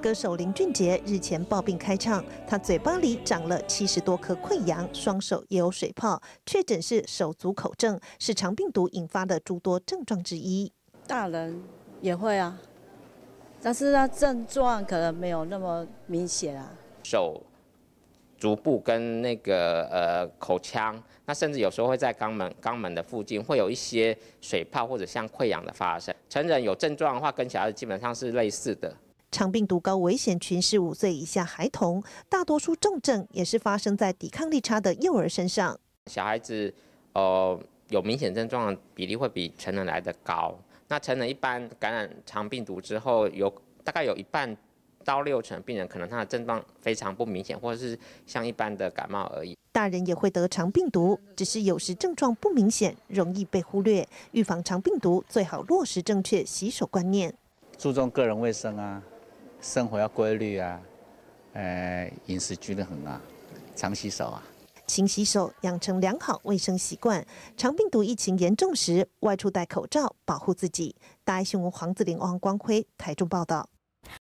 歌手林俊杰日前暴病开唱，他嘴巴里长了七十多颗溃疡，双手也有水泡，确诊是手足口症，是肠病毒引发的诸多症状之一。大人也会啊，但是他症状可能没有那么明显啊。手。足部跟那个呃口腔，那甚至有时候会在肛门、肛门的附近会有一些水泡或者像溃疡的发生。成人有症状的话，跟小孩子基本上是类似的。肠病毒高危险群是五岁以下孩童，大多数重症也是发生在抵抗力差的幼儿身上。小孩子呃有明显症状的比例会比成人来的高。那成人一般感染肠病毒之后，有大概有一半。到六成病人可能他的症状非常不明显，或者是像一般的感冒而已。大人也会得肠病毒，只是有时症状不明显，容易被忽略。预防肠病毒最好落实正确洗手观念，注重个人卫生啊，生活要规律啊，呃，饮食均衡啊，常洗手啊。勤洗手，养成良好卫生习惯。肠病毒疫情严重时，外出戴口罩保护自己。大爱新闻黄子玲、王光辉，台中报道。